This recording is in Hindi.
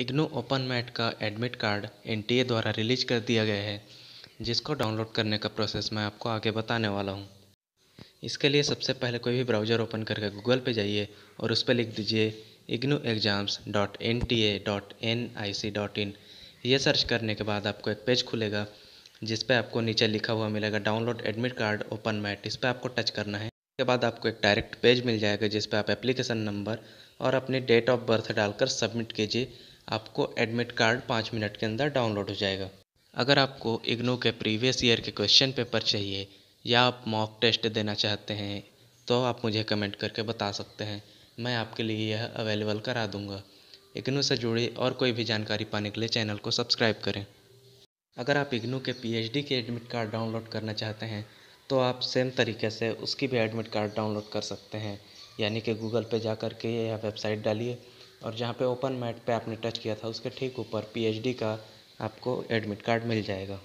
इग्नो ओपन मैट का एडमिट कार्ड एन द्वारा रिलीज कर दिया गया है जिसको डाउनलोड करने का प्रोसेस मैं आपको आगे बताने वाला हूँ इसके लिए सबसे पहले कोई भी ब्राउज़र ओपन करके गूगल पे जाइए और उस पर लिख दीजिए IGNOU exams dot N T A dot N I C dot in ये सर्च करने के बाद आपको एक पेज खुलेगा जिस पर आपको नीचे लिखा हुआ मिलेगा download admit card open mat इस पर आपको टच करना है इसके बाद आपको एक डायरेक्ट पेज मिल जाएगा जिस पर आप एप्लीकेशन नंबर और अपनी डेट ऑफ बर्थ डालकर सबमिट कीजिए आपको एडमिट कार्ड पाँच मिनट के अंदर डाउनलोड हो जाएगा अगर आपको इग्नो के प्रीवियस ईयर के क्वेश्चन पेपर चाहिए या आप मॉक टेस्ट देना चाहते हैं तो आप मुझे कमेंट करके बता सकते हैं मैं आपके लिए यह अवेलेबल करा दूँगा इग्नो से जुड़ी और कोई भी जानकारी पाने के लिए चैनल को सब्सक्राइब करें अगर आप इग्नो के पीएचडी के एडमिट कार्ड डाउनलोड करना चाहते हैं तो आप सेम तरीके से उसकी भी एडमिट कार्ड डाउनलोड कर सकते हैं यानी कि गूगल पर जा कर के या वेबसाइट डालिए और जहाँ पे ओपन मैट पे आपने टच किया था उसके ठीक ऊपर पीएचडी का आपको एडमिट कार्ड मिल जाएगा